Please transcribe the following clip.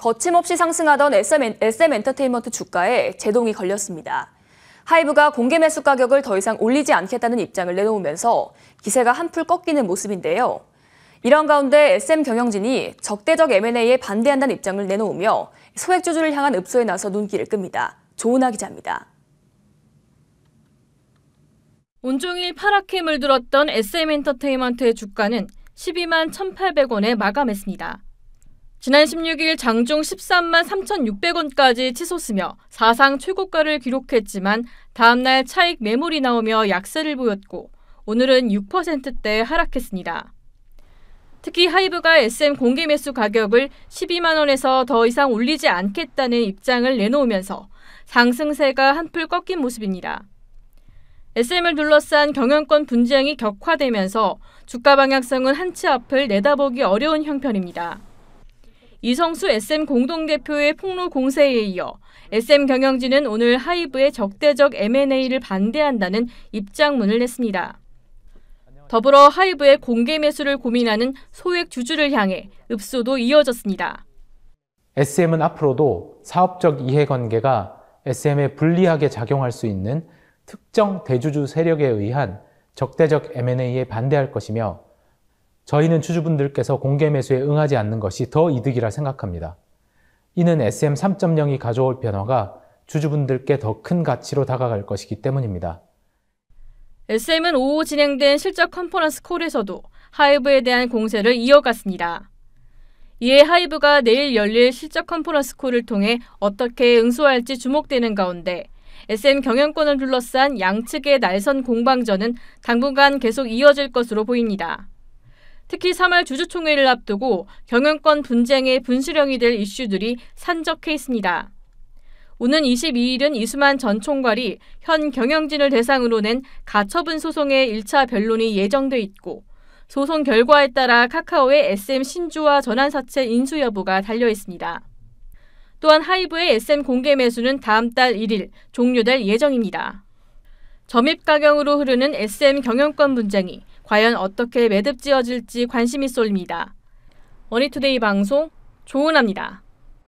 거침없이 상승하던 SM, SM엔터테인먼트 주가에 제동이 걸렸습니다. 하이브가 공개 매수 가격을 더 이상 올리지 않겠다는 입장을 내놓으면서 기세가 한풀 꺾이는 모습인데요. 이런 가운데 SM 경영진이 적대적 M&A에 반대한다는 입장을 내놓으며 소액주주를 향한 읍소에 나서 눈길을 끕니다. 조은하 기자입니다. 온종일 파랗게 물들었던 SM엔터테인먼트의 주가는 12만 1,800원에 마감했습니다. 지난 16일 장중 13만 3,600원까지 치솟으며 사상 최고가를 기록했지만 다음날 차익 매물이 나오며 약세를 보였고 오늘은 6%대 하락했습니다. 특히 하이브가 SM 공개 매수 가격을 12만 원에서 더 이상 올리지 않겠다는 입장을 내놓으면서 상승세가 한풀 꺾인 모습입니다. SM을 둘러싼 경영권 분쟁이 격화되면서 주가 방향성은 한치 앞을 내다보기 어려운 형편입니다. 이성수 SM 공동대표의 폭로 공세에 이어 SM 경영진은 오늘 하이브의 적대적 M&A를 반대한다는 입장문을 냈습니다. 더불어 하이브의 공개 매수를 고민하는 소액 주주를 향해 읍소도 이어졌습니다. SM은 앞으로도 사업적 이해관계가 SM에 불리하게 작용할 수 있는 특정 대주주 세력에 의한 적대적 M&A에 반대할 것이며 저희는 주주분들께서 공개 매수에 응하지 않는 것이 더 이득이라 생각합니다. 이는 SM 3.0이 가져올 변화가 주주분들께 더 큰 가치로 다가갈 것이기 때문입니다. SM은 오후 진행된 실적 컨퍼런스 콜에서도 하이브에 대한 공세를 이어갔습니다. 이에 하이브가 내일 열릴 실적 컨퍼런스 콜을 통해 어떻게 응수할지 주목되는 가운데 SM 경영권을 둘러싼 양측의 날선 공방전은 당분간 계속 이어질 것으로 보입니다. 특히 3월 주주총회를 앞두고 경영권 분쟁의 분수령이 될 이슈들이 산적해 있습니다. 오는 22일은 이수만 전 총괄이 현 경영진을 대상으로 낸 가처분 소송의 1차 변론이 예정돼 있고 소송 결과에 따라 카카오의 SM 신주와 전환사채 인수 여부가 달려 있습니다. 또한 하이브의 SM 공개 매수는 다음 달 1일 종료될 예정입니다. 점입 가격으로 흐르는 SM 경영권 분쟁이 과연 어떻게 매듭 지어질지 관심이 쏠립니다. 머니투데이 방송 조은합니다.